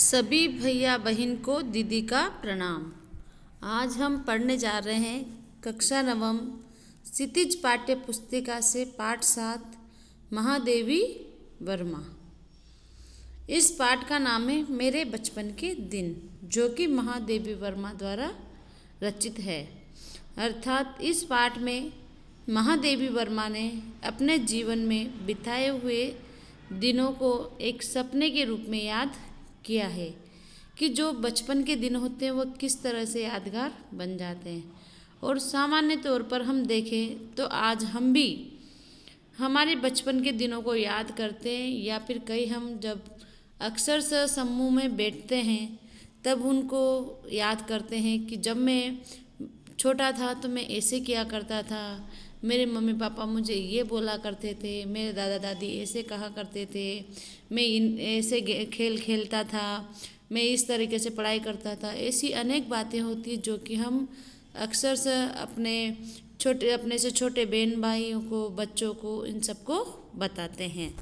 सभी भैया बहन को दीदी का प्रणाम आज हम पढ़ने जा रहे हैं कक्षा नवम क्षितिज पाठ्य पुस्तिका से पाठ सात महादेवी वर्मा इस पाठ का नाम है मेरे बचपन के दिन जो कि महादेवी वर्मा द्वारा रचित है अर्थात इस पाठ में महादेवी वर्मा ने अपने जीवन में बिताए हुए दिनों को एक सपने के रूप में याद किया है कि जो बचपन के दिन होते हैं वो किस तरह से यादगार बन जाते हैं और सामान्य तौर पर हम देखें तो आज हम भी हमारे बचपन के दिनों को याद करते हैं या फिर कई हम जब अक्सर से समूह में बैठते हैं तब उनको याद करते हैं कि जब मैं छोटा था तो मैं ऐसे किया करता था मेरे मम्मी पापा मुझे ये बोला करते थे मेरे दादा दादी ऐसे कहा करते थे मैं इन ऐसे खेल खेलता था मैं इस तरीके से पढ़ाई करता था ऐसी अनेक बातें होती जो कि हम अक्सर से अपने छोटे अपने से छोटे बहन भाइयों को बच्चों को इन सबको बताते हैं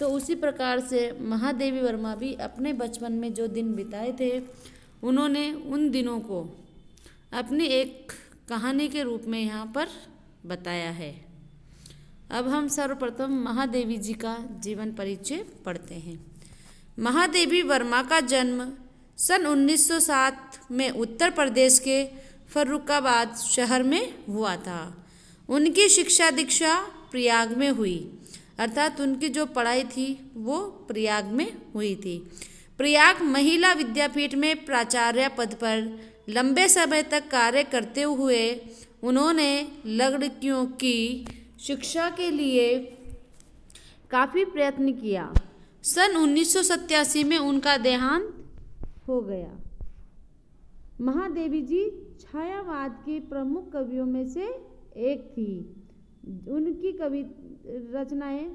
तो उसी प्रकार से महादेवी वर्मा भी अपने बचपन में जो दिन बिताए थे उन्होंने उन दिनों को अपनी एक कहानी के रूप में यहाँ पर बताया है अब हम सर्वप्रथम महादेवी जी का जीवन परिचय पढ़ते हैं महादेवी वर्मा का जन्म सन 1907 में उत्तर प्रदेश के फर्रुखाबाद शहर में हुआ था उनकी शिक्षा दीक्षा प्रयाग में हुई अर्थात उनकी जो पढ़ाई थी वो प्रयाग में हुई थी प्रयाग महिला विद्यापीठ में प्राचार्य पद पर लंबे समय तक कार्य करते हुए उन्होंने लड़कियों की शिक्षा के लिए काफ़ी प्रयत्न किया सन उन्नीस में उनका देहांत हो गया महादेवी जी छायावाद के प्रमुख कवियों में से एक थी उनकी कवि रचनाएं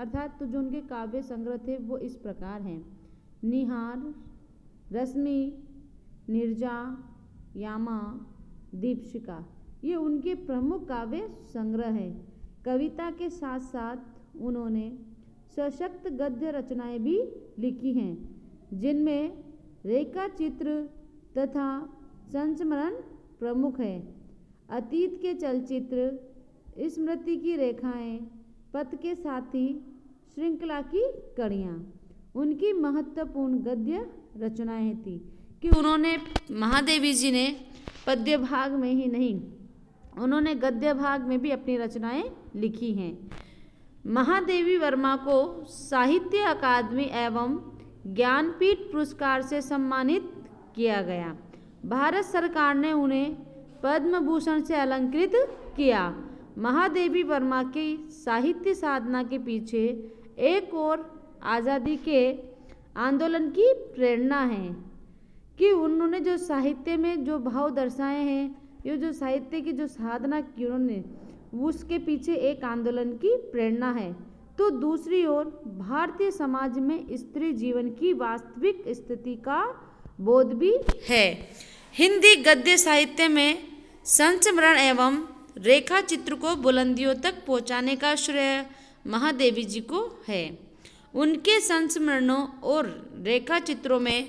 अर्थात तो जो उनके काव्य संग्रह थे वो इस प्रकार हैं निहार रश्मि निर्जा यामा दीपशिका ये उनके प्रमुख काव्य संग्रह हैं कविता के साथ साथ उन्होंने सशक्त गद्य रचनाएं भी लिखी हैं जिनमें रेखा चित्र तथा संस्मरण प्रमुख है अतीत के चलचित्र स्मृति की रेखाएं, पथ के साथी श्रृंखला की कड़ियाँ उनकी महत्वपूर्ण गद्य रचनाएं थी कि उन्होंने महादेवी जी ने पद्य भाग में ही नहीं उन्होंने गद्य भाग में भी अपनी रचनाएं लिखी हैं महादेवी वर्मा को साहित्य अकादमी एवं ज्ञानपीठ पुरस्कार से सम्मानित किया गया भारत सरकार ने उन्हें पद्म भूषण से अलंकृत किया महादेवी वर्मा की साहित्य साधना के पीछे एक और आज़ादी के आंदोलन की प्रेरणा है कि उन्होंने जो साहित्य में जो भाव दर्शाए हैं ये जो साहित्य की जो साधना की उन्होंने उसके पीछे एक आंदोलन की प्रेरणा है तो दूसरी ओर भारतीय समाज में स्त्री जीवन की वास्तविक स्थिति का बोध भी है हिंदी गद्य साहित्य में संस्मरण एवं रेखा चित्र को बुलंदियों तक पहुंचाने का श्रेय महादेवी जी को है उनके संस्मरणों और रेखा चित्रों में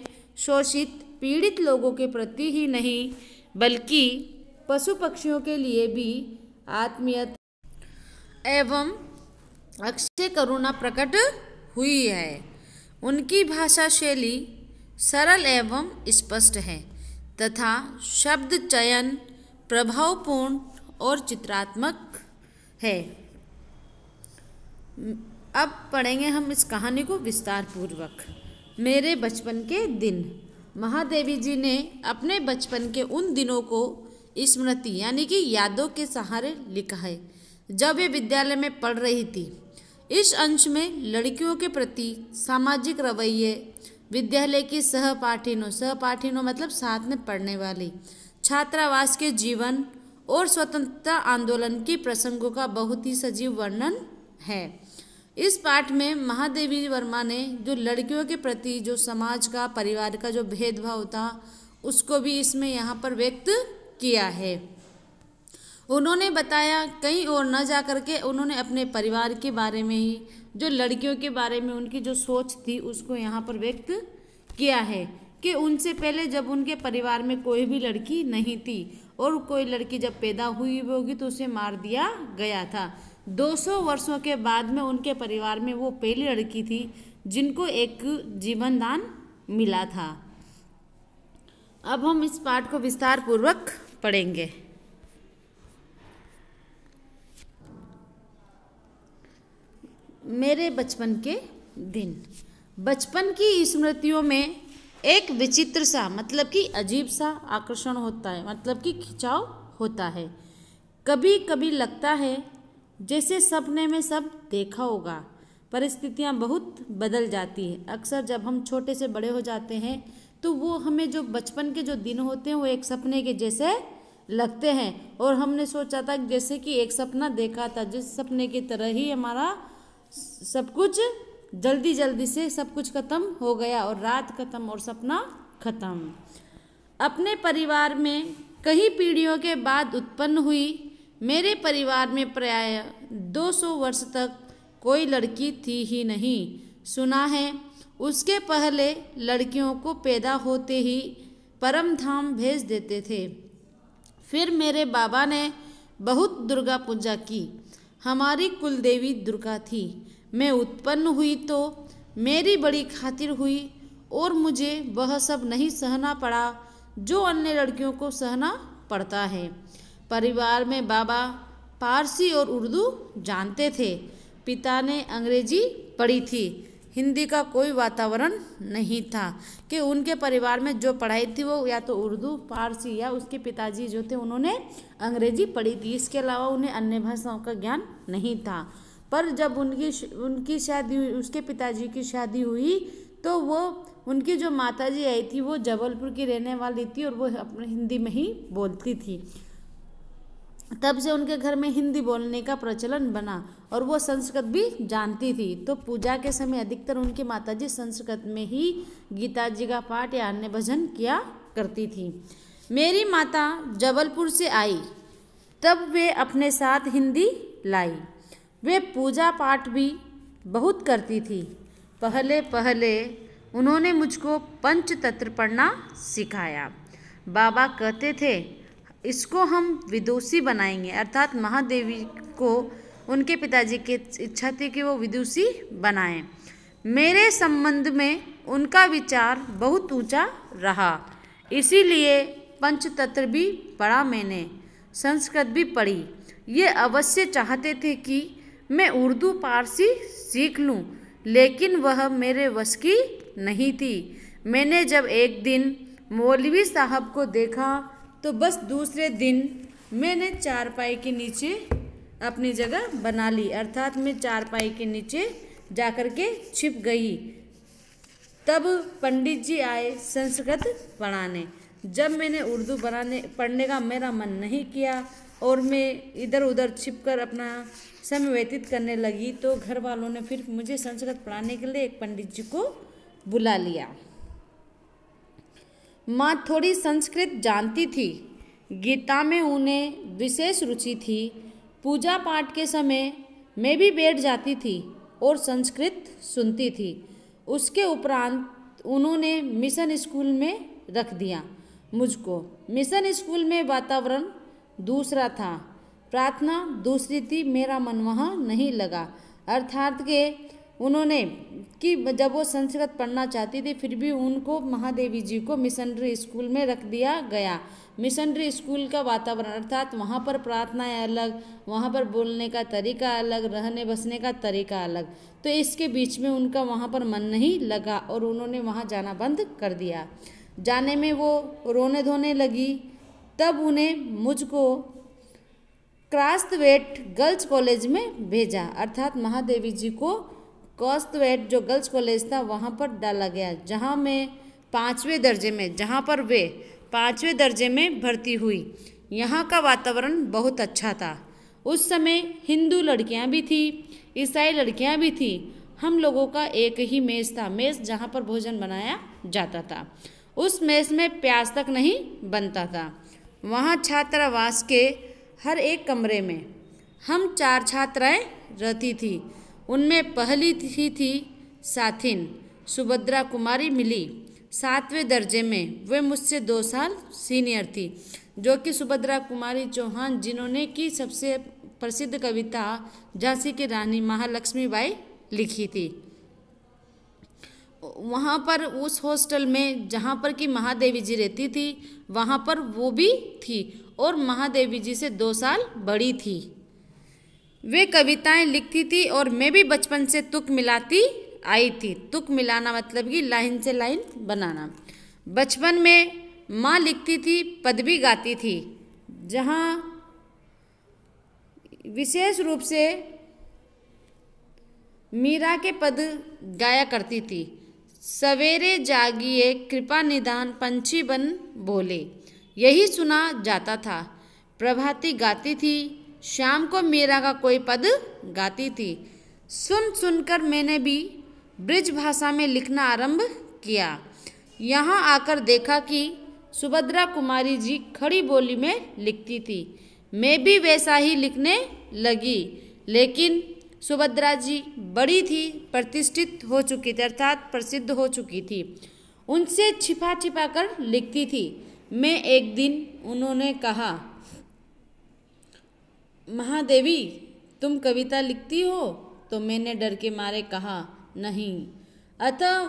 शोषित पीड़ित लोगों के प्रति ही नहीं बल्कि पशु पक्षियों के लिए भी आत्मीयत एवं अक्षय करुणा प्रकट हुई है उनकी भाषा शैली सरल एवं स्पष्ट है तथा शब्द चयन प्रभावपूर्ण और चित्रात्मक है अब पढ़ेंगे हम इस कहानी को विस्तार पूर्वक मेरे बचपन के दिन महादेवी जी ने अपने बचपन के उन दिनों को स्मृति यानी कि यादों के सहारे लिखा है जब ये विद्यालय में पढ़ रही थी इस अंश में लड़कियों के प्रति सामाजिक रवैये विद्यालय की सहपाठिनों सहपाठिनों मतलब साथ में पढ़ने वाली छात्रावास के जीवन और स्वतंत्रता आंदोलन के प्रसंगों का बहुत ही सजीव वर्णन है इस पाठ में महादेवी वर्मा ने जो लड़कियों के प्रति जो समाज का परिवार का जो भेदभाव था उसको भी इसमें यहाँ पर व्यक्त किया है उन्होंने बताया कहीं और न जा कर के उन्होंने अपने परिवार के बारे में ही जो लड़कियों के बारे में उनकी जो सोच थी उसको यहाँ पर व्यक्त किया है कि उनसे पहले जब उनके परिवार में कोई भी लड़की नहीं थी और कोई लड़की जब पैदा हुई होगी तो उसे मार दिया गया था 200 वर्षों के बाद में उनके परिवार में वो पहली लड़की थी जिनको एक जीवन दान मिला था अब हम इस पाठ को विस्तार पूर्वक पढ़ेंगे मेरे बचपन के दिन बचपन की स्मृतियों में एक विचित्र सा मतलब कि अजीब सा आकर्षण होता है मतलब कि खिंचाव होता है कभी कभी लगता है जैसे सपने में सब देखा होगा परिस्थितियाँ बहुत बदल जाती है अक्सर जब हम छोटे से बड़े हो जाते हैं तो वो हमें जो बचपन के जो दिन होते हैं वो एक सपने के जैसे लगते हैं और हमने सोचा था जैसे कि एक सपना देखा था जिस सपने की तरह ही हमारा सब कुछ जल्दी जल्दी से सब कुछ ख़त्म हो गया और रात ख़त्म और सपना ख़त्म अपने परिवार में कई पीढ़ियों के बाद उत्पन्न हुई मेरे परिवार में प्राय 200 वर्ष तक कोई लड़की थी ही नहीं सुना है उसके पहले लड़कियों को पैदा होते ही परम धाम भेज देते थे फिर मेरे बाबा ने बहुत दुर्गा पूजा की हमारी कुलदेवी दुर्गा थी मैं उत्पन्न हुई तो मेरी बड़ी खातिर हुई और मुझे वह सब नहीं सहना पड़ा जो अन्य लड़कियों को सहना पड़ता है परिवार में बाबा पारसी और उर्दू जानते थे पिता ने अंग्रेजी पढ़ी थी हिंदी का कोई वातावरण नहीं था कि उनके परिवार में जो पढ़ाई थी वो या तो उर्दू फारसी या उसके पिताजी जो थे उन्होंने अंग्रेजी पढ़ी थी इसके अलावा उन्हें अन्य भाषाओं का ज्ञान नहीं था पर जब उनकी उनकी शादी हुई उसके पिताजी की शादी हुई तो वो उनकी जो माताजी आई थी वो जबलपुर की रहने वाली थी और वो अपने हिंदी में ही बोलती थी तब से उनके घर में हिंदी बोलने का प्रचलन बना और वो संस्कृत भी जानती थी तो पूजा के समय अधिकतर उनकी माताजी संस्कृत में ही गीता जी का पाठ या अन्य भजन किया करती थी मेरी माता जबलपुर से आई तब वे अपने साथ हिंदी लाई वे पूजा पाठ भी बहुत करती थी पहले पहले उन्होंने मुझको पंचतंत्र पढ़ना सिखाया बाबा कहते थे इसको हम विदुषी बनाएंगे अर्थात महादेवी को उनके पिताजी की इच्छा थी कि वो विदुषी बनाएं मेरे संबंध में उनका विचार बहुत ऊंचा रहा इसीलिए पंचतंत्र भी पढ़ा मैंने संस्कृत भी पढ़ी ये अवश्य चाहते थे कि मैं उर्दू पारसी सीख लूं, लेकिन वह मेरे वश की नहीं थी मैंने जब एक दिन मौलवी साहब को देखा तो बस दूसरे दिन मैंने चारपाई के नीचे अपनी जगह बना ली अर्थात मैं चारपाई के नीचे जाकर के छिप गई तब पंडित जी आए संस्कृत पढ़ाने जब मैंने उर्दू बनाने पढ़ने का मेरा मन नहीं किया और मैं इधर उधर छिप कर अपना समय व्यतीत करने लगी तो घर वालों ने फिर मुझे संस्कृत पढ़ाने के लिए एक पंडित जी को बुला लिया माँ थोड़ी संस्कृत जानती थी गीता में उन्हें विशेष रुचि थी पूजा पाठ के समय मैं भी बैठ जाती थी और संस्कृत सुनती थी उसके उपरांत उन्होंने मिशन स्कूल में रख दिया मुझको मिशन स्कूल में वातावरण दूसरा था प्रार्थना दूसरी थी मेरा मन वहाँ नहीं लगा अर्थात के उन्होंने कि जब वो संस्कृत पढ़ना चाहती थी फिर भी उनको महादेवी जी को मिशनरी स्कूल में रख दिया गया मिशनरी स्कूल का वातावरण अर्थात वहाँ पर प्रार्थनाएं अलग वहाँ पर बोलने का तरीका अलग रहने बसने का तरीका अलग तो इसके बीच में उनका वहाँ पर मन नहीं लगा और उन्होंने वहाँ जाना बंद कर दिया जाने में वो रोने धोने लगी तब उन्हें मुझको क्रास्तवेट गर्ल्स कॉलेज में भेजा अर्थात महादेवी जी को कॉस्तवेट जो गर्ल्स कॉलेज था वहाँ पर डाला गया जहाँ में पाँचवें दर्जे में जहाँ पर वे पाँचवें दर्जे में भर्ती हुई यहाँ का वातावरण बहुत अच्छा था उस समय हिंदू लड़कियाँ भी थी ईसाई लड़कियाँ भी थी हम लोगों का एक ही मेज़ था मेज़ जहाँ पर भोजन बनाया जाता था उस मेज़ में प्याज तक नहीं बनता था वहाँ छात्रावास के हर एक कमरे में हम चार छात्राएं रहती थी उनमें पहली ही थी साथिन सुभद्रा कुमारी मिली सातवें दर्जे में वे मुझसे दो साल सीनियर थी जो कि सुभद्रा कुमारी चौहान जिन्होंने की सबसे प्रसिद्ध कविता झांसी की रानी महालक्ष्मी बाई लिखी थी वहाँ पर उस हॉस्टल में जहाँ पर कि महादेवी जी रहती थी वहाँ पर वो भी थी और महादेवी जी से दो साल बड़ी थी वे कविताएं लिखती थी और मैं भी बचपन से तुक मिलाती आई थी तुक मिलाना मतलब कि लाइन से लाइन बनाना बचपन में माँ लिखती थी पदवी गाती थी जहाँ विशेष रूप से मीरा के पद गाया करती थी सवेरे जागिए कृपा निदान पंछी बन बोले यही सुना जाता था प्रभाती गाती थी शाम को मीरा का कोई पद गाती थी सुन सुनकर मैंने भी ब्रिज भाषा में लिखना आरंभ किया यहाँ आकर देखा कि सुभद्रा कुमारी जी खड़ी बोली में लिखती थी मैं भी वैसा ही लिखने लगी लेकिन सुभद्रा जी बड़ी थी प्रतिष्ठित हो चुकी थी अर्थात प्रसिद्ध हो चुकी थी उनसे छिपा छिपा कर लिखती थी मैं एक दिन उन्होंने कहा महादेवी तुम कविता लिखती हो तो मैंने डर के मारे कहा नहीं अतः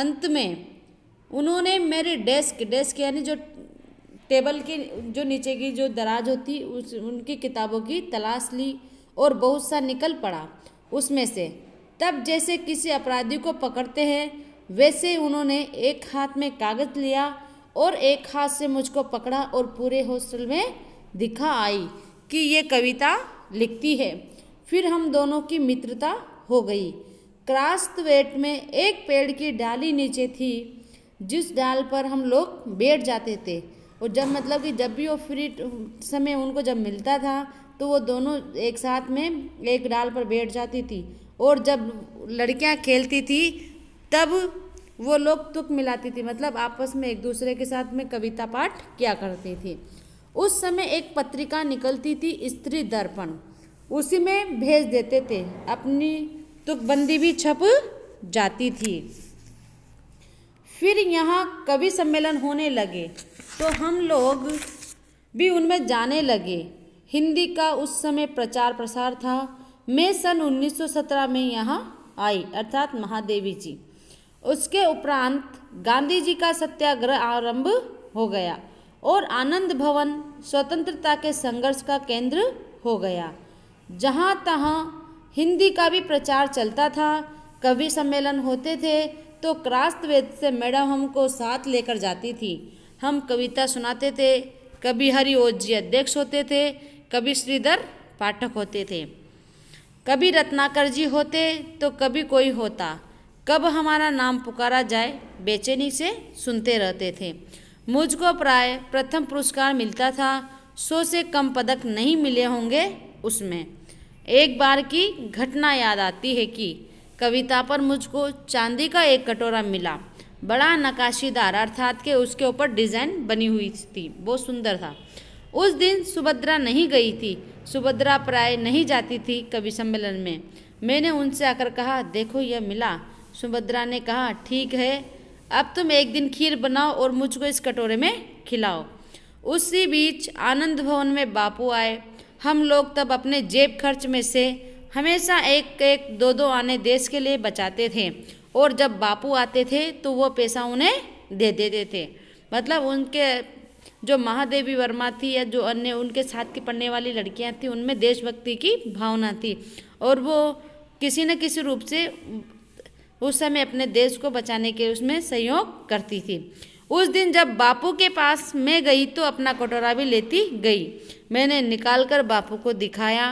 अंत में उन्होंने मेरे डेस्क डेस्क यानी जो टेबल के जो नीचे की जो दराज होती उस उनकी किताबों की तलाश ली और बहुत सा निकल पड़ा उसमें से तब जैसे किसी अपराधी को पकड़ते हैं वैसे उन्होंने एक हाथ में कागज़ लिया और एक हाथ से मुझको पकड़ा और पूरे हॉस्टल में दिखा आई कि ये कविता लिखती है फिर हम दोनों की मित्रता हो गई क्रास्तवेट में एक पेड़ की डाली नीचे थी जिस डाल पर हम लोग बैठ जाते थे और जब मतलब कि जब भी वो फ्री समय उनको जब मिलता था तो वो दोनों एक साथ में एक डाल पर बैठ जाती थी और जब लड़कियां खेलती थी तब वो लोग तुक मिलाती थी मतलब आपस में एक दूसरे के साथ में कविता पाठ किया करती थी उस समय एक पत्रिका निकलती थी स्त्री दर्पण उसी में भेज देते थे अपनी तुकबंदी भी छप जाती थी फिर यहाँ कवि सम्मेलन होने लगे तो हम लोग भी उनमें जाने लगे हिंदी का उस समय प्रचार प्रसार था मैं सन 1917 में यहाँ आई अर्थात महादेवी जी उसके उपरांत गांधी जी का सत्याग्रह आरंभ हो गया और आनंद भवन स्वतंत्रता के संघर्ष का केंद्र हो गया जहाँ तहाँ हिंदी का भी प्रचार चलता था कवि सम्मेलन होते थे तो क्रास्तवेद से मैडम हमको साथ लेकर जाती थी हम कविता सुनाते थे कभी हरि जी अध्यक्ष होते थे कभी श्रीधर पाठक होते थे कभी रत्नाकर जी होते तो कभी कोई होता कब हमारा नाम पुकारा जाए बेचैनी से सुनते रहते थे मुझको प्राय प्रथम पुरस्कार मिलता था सौ से कम पदक नहीं मिले होंगे उसमें एक बार की घटना याद आती है कि कविता पर मुझको चांदी का एक कटोरा मिला बड़ा नकाशीदार अर्थात के उसके ऊपर डिज़ाइन बनी हुई थी बहुत सुंदर था उस दिन सुभद्रा नहीं गई थी सुभद्रा प्राय नहीं जाती थी कवि सम्मेलन में मैंने उनसे आकर कहा देखो यह मिला सुभद्रा ने कहा ठीक है अब तुम एक दिन खीर बनाओ और मुझको इस कटोरे में खिलाओ उसी बीच आनंद भवन में बापू आए हम लोग तब अपने जेब खर्च में से हमेशा एक एक दो दो आने देश के लिए बचाते थे और जब बापू आते थे तो वो पैसा उन्हें दे देते थे मतलब उनके जो महादेवी वर्मा थी या जो अन्य उनके साथ की पढ़ने वाली लड़कियां थी उनमें देशभक्ति की भावना थी और वो किसी न किसी रूप से उस समय अपने देश को बचाने के उसमें सहयोग करती थी उस दिन जब बापू के पास मैं गई तो अपना कटोरा भी लेती गई मैंने निकाल कर बापू को दिखाया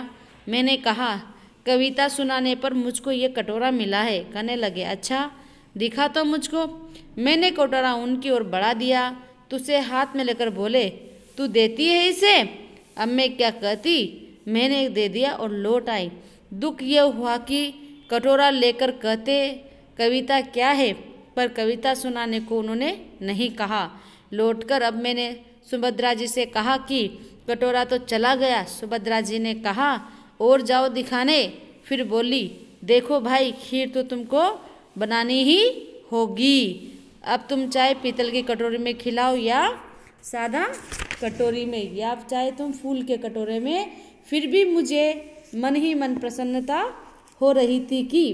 मैंने कहा कविता सुनाने पर मुझको ये कटोरा मिला है कहने लगे अच्छा दिखा तो मुझको मैंने कटोरा उनकी ओर बढ़ा दिया तुझे हाथ में लेकर बोले तू देती है इसे अब मैं क्या कहती मैंने दे दिया और लौट आई दुख यह हुआ कि कटोरा लेकर कहते कविता क्या है पर कविता सुनाने को उन्होंने नहीं कहा लौटकर अब मैंने सुभद्रा जी से कहा कि कटोरा तो चला गया सुभद्रा जी ने कहा और जाओ दिखाने फिर बोली देखो भाई खीर तो तुमको बनानी ही होगी अब तुम चाहे पीतल की कटोरी में खिलाओ या सादा कटोरी में या आप चाहे तुम फूल के कटोरे में फिर भी मुझे मन ही मन प्रसन्नता हो रही थी कि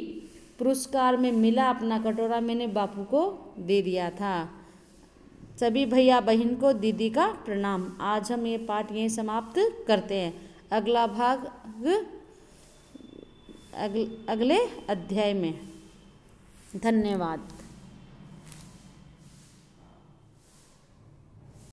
पुरस्कार में मिला अपना कटोरा मैंने बापू को दे दिया था सभी भैया बहन को दीदी का प्रणाम आज हम ये पाठ यहीं समाप्त करते हैं अगला भाग अगले अध्याय में धन्यवाद